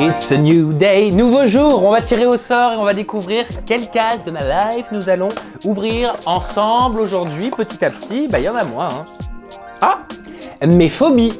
It's a new day, nouveau jour. On va tirer au sort et on va découvrir quelle case de ma life nous allons ouvrir ensemble aujourd'hui. Petit à petit, bah il y en a moins. Hein. Ah, mes phobies.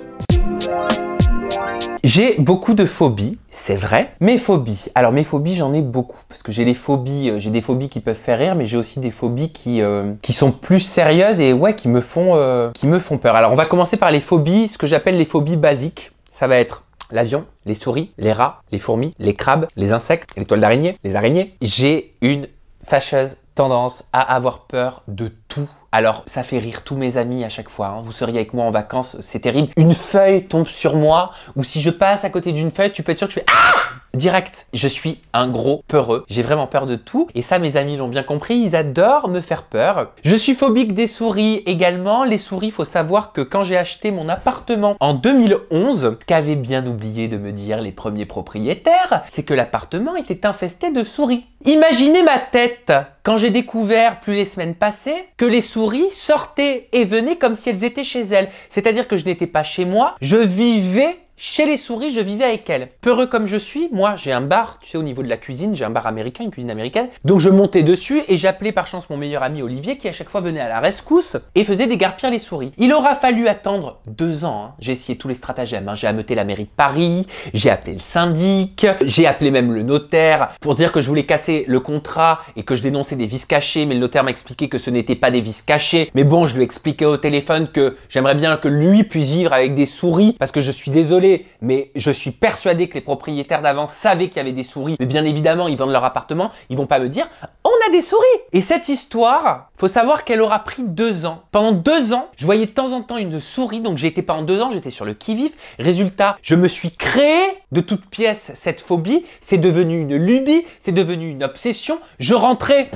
J'ai beaucoup de phobies, c'est vrai. Mes phobies. Alors mes phobies, j'en ai beaucoup parce que j'ai des phobies, euh, j'ai des phobies qui peuvent faire rire, mais j'ai aussi des phobies qui euh, sont plus sérieuses et ouais qui me font euh, qui me font peur. Alors on va commencer par les phobies, ce que j'appelle les phobies basiques. Ça va être l'avion, les souris, les rats, les fourmis, les crabes, les insectes, les toiles d'araignée, les araignées. J'ai une fâcheuse tendance à avoir peur de tout. Alors ça fait rire tous mes amis à chaque fois. Hein. Vous seriez avec moi en vacances, c'est terrible. Une feuille tombe sur moi, ou si je passe à côté d'une feuille, tu peux être sûr que je fais ah direct. Je suis un gros peureux. J'ai vraiment peur de tout. Et ça, mes amis l'ont bien compris. Ils adorent me faire peur. Je suis phobique des souris également. Les souris, faut savoir que quand j'ai acheté mon appartement en 2011, ce qu'avaient bien oublié de me dire les premiers propriétaires, c'est que l'appartement était infesté de souris. Imaginez ma tête quand j'ai découvert, plus les semaines passées, que les souris sortaient et venaient comme si elles étaient chez elles. C'est-à-dire que je n'étais pas chez moi, je vivais chez les souris, je vivais avec elles. Peureux comme je suis, moi, j'ai un bar, tu sais, au niveau de la cuisine, j'ai un bar américain, une cuisine américaine. Donc je montais dessus et j'appelais par chance mon meilleur ami Olivier qui à chaque fois venait à la rescousse et faisait dégarpir les souris. Il aura fallu attendre deux ans. Hein. J'ai essayé tous les stratagèmes. Hein. J'ai ameuté la mairie de Paris, j'ai appelé le syndic, j'ai appelé même le notaire pour dire que je voulais casser le contrat et que je dénonçais des vices cachés, mais le notaire m'a expliqué que ce n'était pas des vices cachés. Mais bon, je lui expliquais au téléphone que j'aimerais bien que lui puisse vivre avec des souris parce que je suis désolé mais je suis persuadé que les propriétaires d'avant savaient qu'il y avait des souris. Mais bien évidemment, ils vendent leur appartement, ils vont pas me dire on a des souris. Et cette histoire, faut savoir qu'elle aura pris deux ans. Pendant deux ans, je voyais de temps en temps une souris, donc j'étais pas en deux ans, j'étais sur le qui vif Résultat, je me suis créé de toutes pièces cette phobie. C'est devenu une lubie, c'est devenu une obsession. Je rentrais,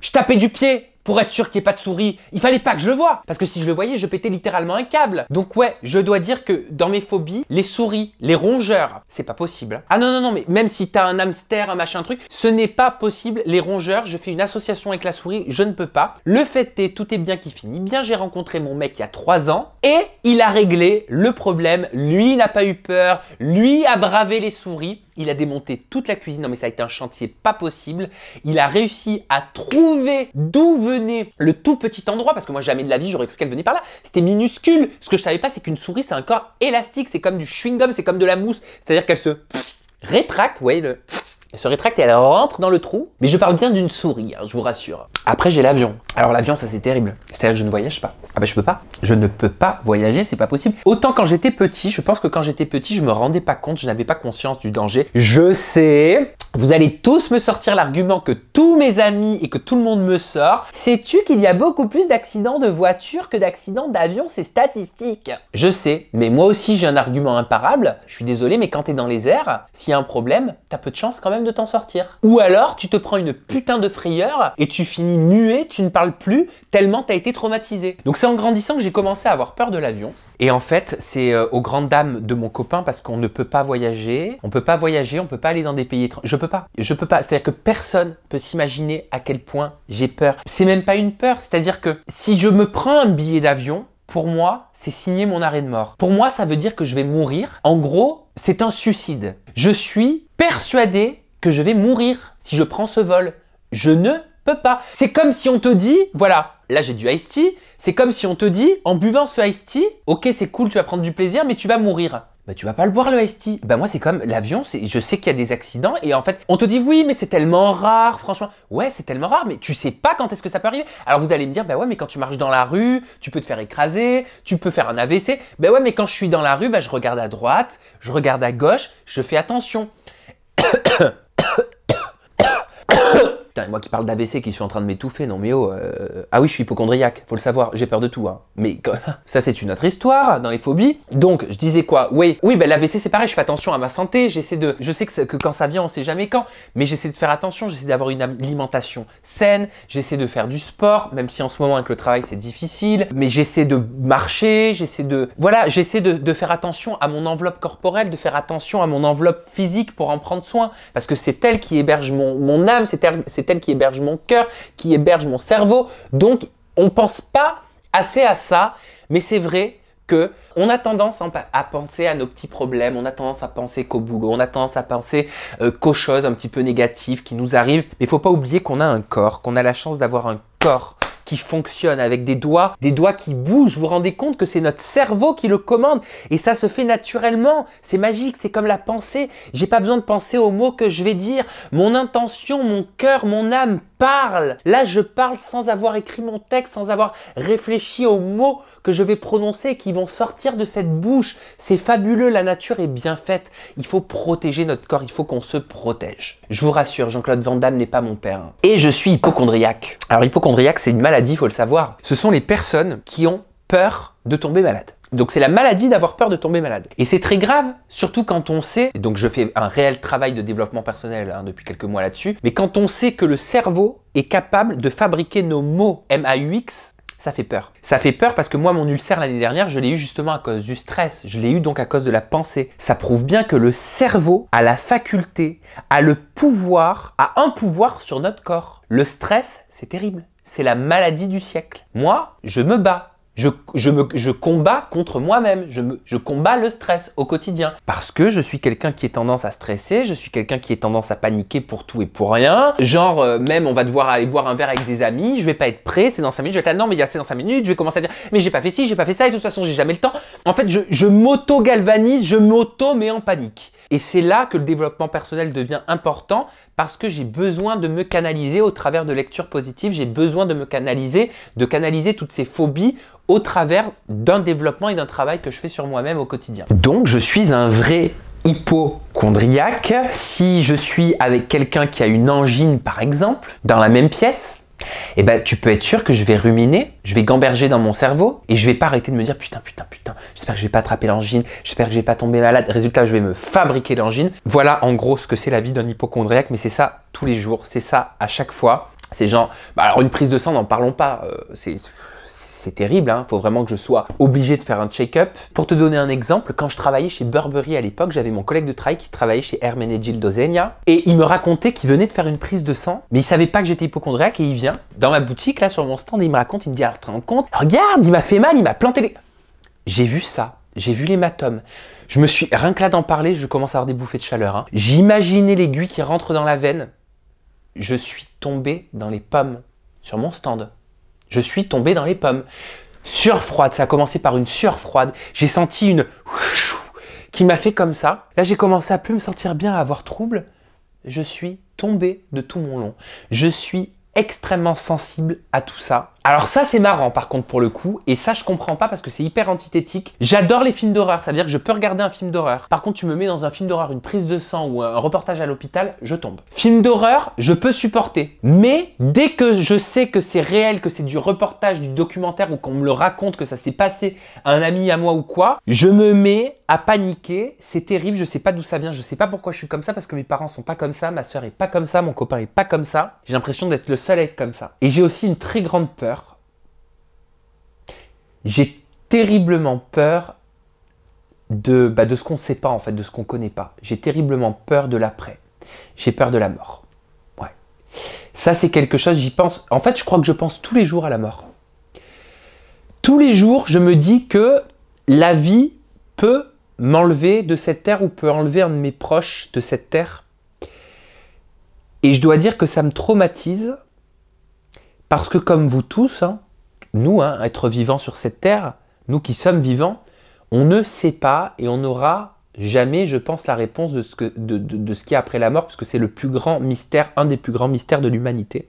je tapais du pied, pour être sûr qu'il n'y ait pas de souris. Il fallait pas que je le voie, parce que si je le voyais, je pétais littéralement un câble. Donc ouais, je dois dire que dans mes phobies, les souris, les rongeurs, c'est pas possible. Ah non, non, non, mais même si t'as un hamster, un machin truc, ce n'est pas possible. Les rongeurs, je fais une association avec la souris, je ne peux pas. Le fait est, tout est bien qui finit bien. J'ai rencontré mon mec il y a trois ans et il a réglé le problème. Lui n'a pas eu peur. Lui a bravé les souris. Il a démonté toute la cuisine. Non, mais ça a été un chantier pas possible. Il a réussi à trouver d'où venait le tout petit endroit, parce que moi jamais de la vie j'aurais cru qu'elle venait par là, c'était minuscule. Ce que je savais pas, c'est qu'une souris c'est un corps élastique, c'est comme du chewing-gum, c'est comme de la mousse, c'est-à-dire qu'elle se rétracte, voyez le... Elle se rétracte et elle rentre dans le trou. Mais je parle bien d'une souris, hein, je vous rassure. Après, j'ai l'avion. Alors, l'avion, ça c'est terrible. C'est-à-dire que je ne voyage pas. Ah ben, je peux pas. Je ne peux pas voyager, c'est pas possible. Autant quand j'étais petit, je pense que quand j'étais petit, je me rendais pas compte, je n'avais pas conscience du danger. Je sais, vous allez tous me sortir l'argument que tous mes amis et que tout le monde me sort. Sais-tu qu'il y a beaucoup plus d'accidents de voiture que d'accidents d'avion C'est statistique. Je sais, mais moi aussi j'ai un argument imparable. Je suis désolé, mais quand t'es dans les airs, s'il y a un problème, t'as peu de chance quand même de t'en sortir. Ou alors tu te prends une putain de frayeur et tu finis muet, tu ne parles plus, tellement t'as été traumatisé. Donc c'est en grandissant que j'ai commencé à avoir peur de l'avion. Et en fait, c'est euh, aux grandes dames de mon copain parce qu'on ne peut pas voyager, on peut pas voyager, on peut pas aller dans des pays étrangers. Je peux pas, je peux pas. C'est-à-dire que personne peut s'imaginer à quel point j'ai peur. C'est même pas une peur, c'est-à-dire que si je me prends un billet d'avion, pour moi, c'est signer mon arrêt de mort. Pour moi, ça veut dire que je vais mourir. En gros, c'est un suicide. Je suis persuadé que je vais mourir si je prends ce vol. Je ne peux pas. C'est comme si on te dit, voilà, là j'ai du iced tea, c'est comme si on te dit, en buvant ce iced tea, ok c'est cool, tu vas prendre du plaisir, mais tu vas mourir. Bah tu vas pas le boire le iced tea. Bah moi c'est comme l'avion, je sais qu'il y a des accidents et en fait on te dit oui mais c'est tellement rare franchement. Ouais c'est tellement rare mais tu sais pas quand est-ce que ça peut arriver. Alors vous allez me dire bah ouais mais quand tu marches dans la rue tu peux te faire écraser, tu peux faire un AVC. Bah ouais mais quand je suis dans la rue bah je regarde à droite, je regarde à gauche, je fais attention. moi qui parle d'AVC, qui suis en train de m'étouffer, non mais oh. Euh, ah oui, je suis hypochondriaque, faut le savoir, j'ai peur de tout. Hein. Mais ça, c'est une autre histoire dans les phobies. Donc, je disais quoi Oui, oui, bah, ben, l'AVC, c'est pareil, je fais attention à ma santé, j'essaie de. Je sais que, quand ça vient, on sait jamais quand, mais j'essaie de faire attention, j'essaie d'avoir une alimentation saine, j'essaie de faire du sport, même si en ce moment, avec le travail, c'est difficile, mais j'essaie de marcher, j'essaie de. Voilà, j'essaie de, faire attention à mon enveloppe corporelle, de faire attention à mon enveloppe physique pour en prendre soin, parce que c'est elle qui héberge mon, mon âme, c'est qui héberge mon cœur, qui héberge mon cerveau. Donc, on pense pas assez à ça, mais c'est vrai que on a tendance à penser à nos petits problèmes, on a tendance à penser qu'au boulot, on a tendance à penser euh, qu'aux choses un petit peu négatives qui nous arrivent. Mais il faut pas oublier qu'on a un corps, qu'on a la chance d'avoir un corps qui fonctionne avec des doigts, des doigts qui bougent. Vous vous rendez compte que c'est notre cerveau qui le commande et ça se fait naturellement. C'est magique, c'est comme la pensée. J'ai pas besoin de penser aux mots que je vais dire. Mon intention, mon cœur, mon âme parle. Là, je parle sans avoir écrit mon texte, sans avoir réfléchi aux mots que je vais prononcer qui vont sortir de cette bouche. C'est fabuleux, la nature est bien faite. Il faut protéger notre corps, il faut qu'on se protège. Je vous rassure, Jean-Claude Van Damme n'est pas mon père. Et je suis hypochondriaque. Alors, hypochondriaque, c'est une maladie il faut le savoir, ce sont les personnes qui ont peur de tomber malade. Donc c'est la maladie d'avoir peur de tomber malade. Et c'est très grave, surtout quand on sait, donc je fais un réel travail de développement personnel hein, depuis quelques mois là-dessus, mais quand on sait que le cerveau est capable de fabriquer nos mots M-A-U-X, ça fait peur. Ça fait peur parce que moi, mon ulcère l'année dernière, je l'ai eu justement à cause du stress. Je l'ai eu donc à cause de la pensée. Ça prouve bien que le cerveau a la faculté, a le pouvoir, a un pouvoir sur notre corps. Le stress, c'est terrible c'est la maladie du siècle. Moi, je me bats. Je, me, je combats contre moi-même, je, me, je combats le stress au quotidien. Parce que je suis quelqu'un qui est tendance à stresser, je suis quelqu'un qui est tendance à paniquer pour tout et pour rien. Genre, euh, même on va devoir aller boire un verre avec des amis, je vais pas être prêt, c'est dans 5 minutes, je vais être là, non mais c'est dans 5 minutes, je vais commencer à dire, mais j'ai pas fait ci, j'ai pas fait ça, et de toute façon j'ai jamais le temps. En fait, je, je m'auto-galvanise, je m'auto-mets en panique. Et c'est là que le développement personnel devient important parce que j'ai besoin de me canaliser au travers de lectures positives, j'ai besoin de me canaliser, de canaliser toutes ces phobies au travers d'un développement et d'un travail que je fais sur moi-même au quotidien. Donc je suis un vrai hypochondriaque si je suis avec quelqu'un qui a une angine par exemple, dans la même pièce, et eh ben, tu peux être sûr que je vais ruminer, je vais gamberger dans mon cerveau et je vais pas arrêter de me dire putain, putain, putain, j'espère que je vais pas attraper l'angine, j'espère que je vais pas tomber malade. Résultat, je vais me fabriquer l'angine. Voilà en gros ce que c'est la vie d'un hypochondriaque, mais c'est ça tous les jours, c'est ça à chaque fois. C'est genre, bah, alors une prise de sang, n'en parlons pas, euh, c'est c'est terrible, il hein. faut vraiment que je sois obligé de faire un check-up. Pour te donner un exemple, quand je travaillais chez Burberry à l'époque, j'avais mon collègue de travail qui travaillait chez Hermenegildo Dozenia et il me racontait qu'il venait de faire une prise de sang, mais il savait pas que j'étais hypochondriac, et il vient dans ma boutique là sur mon stand et il me raconte, il me dit «Ah, compte Regarde, il m'a fait mal, il m'a planté les... J'ai vu ça, j'ai vu l'hématome. Je me suis, rien d'en parler, je commence à avoir des bouffées de chaleur. Hein. J'imaginais l'aiguille qui rentre dans la veine. Je suis tombé dans les pommes sur mon stand. Je suis tombé dans les pommes. Sueur froide, ça a commencé par une sueur froide. J'ai senti une qui m'a fait comme ça. Là, j'ai commencé à plus me sentir bien, à avoir trouble. Je suis tombé de tout mon long. Je suis extrêmement sensible à tout ça alors ça c'est marrant par contre pour le coup et ça je comprends pas parce que c'est hyper antithétique. J'adore les films d'horreur, ça veut dire que je peux regarder un film d'horreur. Par contre tu me mets dans un film d'horreur une prise de sang ou un reportage à l'hôpital, je tombe. Film d'horreur, je peux supporter. Mais dès que je sais que c'est réel, que c'est du reportage, du documentaire ou qu'on me le raconte, que ça s'est passé à un ami à moi ou quoi, je me mets à paniquer, c'est terrible, je sais pas d'où ça vient, je sais pas pourquoi je suis comme ça parce que mes parents sont pas comme ça, ma soeur est pas comme ça, mon copain est pas comme ça. J'ai l'impression d'être le seul à être comme ça. Et j'ai aussi une très grande peur j'ai terriblement peur de, bah, de ce qu'on ne sait pas, en fait, de ce qu'on ne connaît pas. J'ai terriblement peur de l'après. J'ai peur de la mort. Ouais. Ça, c'est quelque chose, j'y pense. En fait, je crois que je pense tous les jours à la mort. Tous les jours, je me dis que la vie peut m'enlever de cette terre ou peut enlever un de mes proches de cette terre. Et je dois dire que ça me traumatise parce que comme vous tous, hein, nous, hein, être vivants sur cette terre, nous qui sommes vivants, on ne sait pas et on n'aura jamais, je pense, la réponse de ce, que, de, qu'il y après la mort, parce que c'est le plus grand mystère, un des plus grands mystères de l'humanité.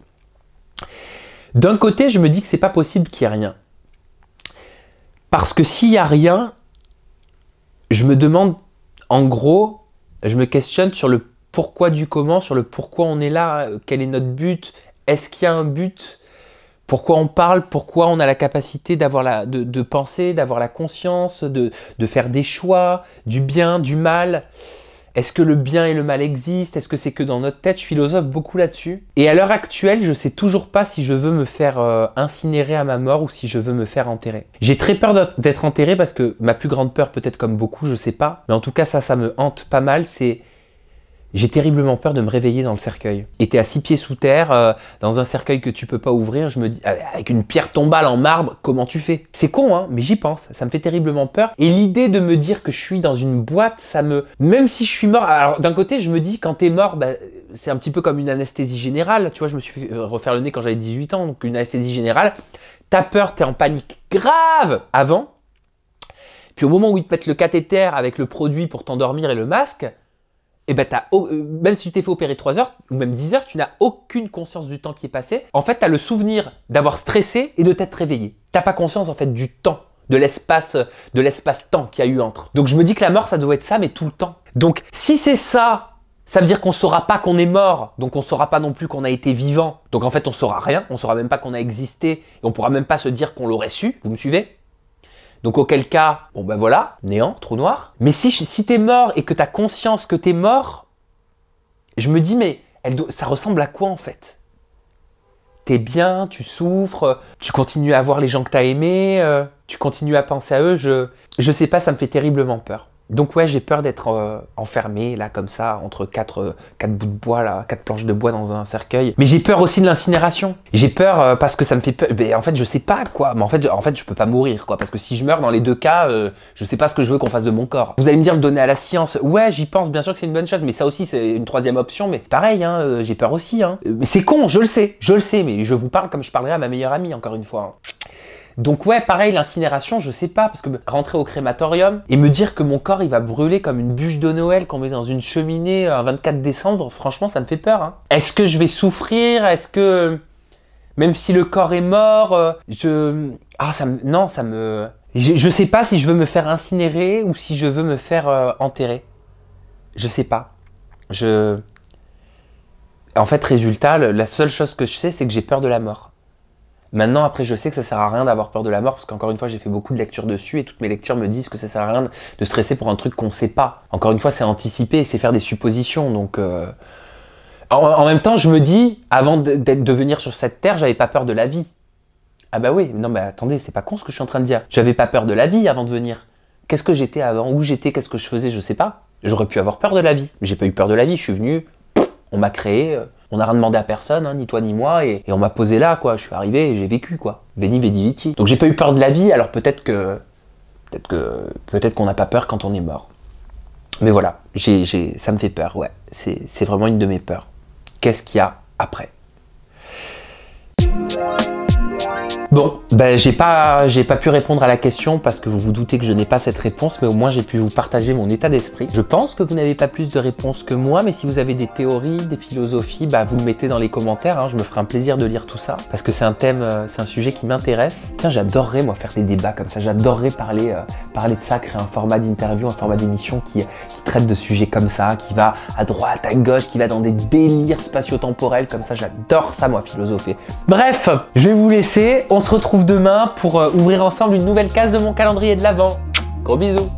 D'un côté, je me dis que c'est pas possible qu'il n'y ait rien. Parce que s'il n'y a rien, je me demande, en gros, je me questionne sur le pourquoi du comment, sur le pourquoi on est là, quel est notre but, est-ce qu'il y a un but pourquoi on parle, pourquoi on a la capacité d'avoir la, de, penser, d'avoir la conscience, de, de, faire des choix, du bien, du mal. Est-ce que le bien et le mal existent Est-ce que c'est que dans notre tête Je philosophe beaucoup là-dessus. Et à l'heure actuelle, je sais toujours pas si je veux me faire euh, incinérer à ma mort ou si je veux me faire enterrer. J'ai très peur d'être enterré parce que ma plus grande peur, peut-être comme beaucoup, je sais pas, mais en tout cas ça, ça me hante pas mal, c'est j'ai terriblement peur de me réveiller dans le cercueil. Et à six pieds sous terre, euh, dans un cercueil que tu peux pas ouvrir, je me dis, ah, avec une pierre tombale en marbre, comment tu fais C'est con, hein, mais j'y pense, ça me fait terriblement peur. Et l'idée de me dire que je suis dans une boîte, ça me... Même si je suis mort, alors d'un côté, je me dis, quand t'es mort, bah, c'est un petit peu comme une anesthésie générale, tu vois, je me suis fait euh, refaire le nez quand j'avais 18 ans, donc une anesthésie générale, t'as peur, t'es en panique grave avant, puis au moment où ils te mettent le cathéter avec le produit pour t'endormir et le masque, et eh ben euh, même si tu t'es fait opérer 3 heures ou même 10 heures, tu n'as aucune conscience du temps qui est passé. En fait, tu as le souvenir d'avoir stressé et de t'être réveillé. T'as pas conscience en fait du temps, de l'espace, de l'espace-temps qu'il y a eu entre. Donc je me dis que la mort, ça doit être ça, mais tout le temps. Donc si c'est ça, ça veut dire qu'on saura pas qu'on est mort, donc on saura pas non plus qu'on a été vivant. Donc en fait, on saura rien, on saura même pas qu'on a existé, et on pourra même pas se dire qu'on l'aurait su. Vous me suivez donc auquel cas, bon ben voilà, néant, trou noir. Mais si, si t'es mort et que t'as conscience que t'es mort, je me dis mais elle ça ressemble à quoi en fait T'es bien, tu souffres, tu continues à voir les gens que t'as aimés, euh, tu continues à penser à eux, je, je sais pas, ça me fait terriblement peur. Donc ouais, j'ai peur d'être euh, enfermé là comme ça entre quatre, euh, quatre bouts de bois là, quatre planches de bois dans un cercueil. Mais j'ai peur aussi de l'incinération. J'ai peur euh, parce que ça me fait peur. Mais en fait, je sais pas quoi. Mais en fait, en fait, je peux pas mourir quoi parce que si je meurs dans les deux cas, je sais pas ce que je veux qu'on fasse de mon corps. Vous allez me dire de donner à la science. Ouais, j'y pense. Bien sûr que c'est une bonne chose, mais ça aussi c'est une troisième option. Mais pareil, hein, j'ai peur aussi. Hein. Mais c'est con, je le sais, je le sais. Mais je vous parle comme je parlerais à ma meilleure amie encore une fois. Hein. Donc ouais, pareil, l'incinération, je sais pas, parce que rentrer au crématorium et me dire que mon corps il va brûler comme une bûche de Noël qu'on met dans une cheminée euh, un 24 décembre, franchement, ça me fait peur. Hein. Est-ce que je vais souffrir Est-ce que même si le corps est mort, euh, je ah ça me non ça me je, sais pas si je veux me faire incinérer ou si je veux me faire euh, enterrer. Je sais pas. Je en fait résultat, la seule chose que je sais c'est que j'ai peur de la mort. Maintenant, après, je sais que ça sert à rien d'avoir peur de la mort, parce qu'encore une fois, j'ai fait beaucoup de lectures dessus, et toutes mes lectures me disent que ça sert à rien de stresser pour un truc qu'on sait pas. Encore une fois, c'est anticiper, c'est faire des suppositions, donc... Euh, en, même temps, je me dis, avant de, de venir sur cette terre, j'avais pas peur de la vie. Ah bah oui, non mais attendez, c'est pas con ce que je suis en train de dire. J'avais pas peur de la vie avant de venir. Qu'est-ce que j'étais avant Où j'étais Qu'est-ce que je faisais Je sais pas. J'aurais pu avoir peur de la vie. J'ai pas eu peur de la vie, je suis venu, on m'a créé, euh, on n'a rien demandé à personne, hein, ni toi ni moi, et, on m'a posé là, quoi. Je suis arrivé et j'ai vécu, quoi. Veni vidi vici. Donc j'ai pas eu peur de la vie, alors peut-être que, peut-être que, peut-être qu'on n'a pas peur quand on est mort. Mais voilà, j'ai, ça me fait peur, ouais. C'est, c'est vraiment une de mes peurs. Qu'est-ce qu'il y a après Bon, ben, j'ai pas, j'ai pas pu répondre à la question parce que vous vous doutez que je n'ai pas cette réponse, mais au moins j'ai pu vous partager mon état d'esprit. Je pense que vous n'avez pas plus de réponses que moi, mais si vous avez des théories, des philosophies, bah vous le mettez dans les commentaires. Hein. je me ferai un plaisir de lire tout ça parce que c'est un thème, euh, c'est un sujet qui m'intéresse. Tiens, j'adorerais moi faire des débats comme ça. J'adorerais parler, euh, parler de ça, créer un format d'interview, un format d'émission qui, traite de sujets comme ça, qui va à droite, à gauche, qui va dans des délires spatio-temporels comme ça. J'adore ça moi philosopher. Bref, je vais vous laisser. On se se retrouve demain pour euh, ouvrir ensemble une nouvelle case de mon calendrier de l'Avent. Gros bisous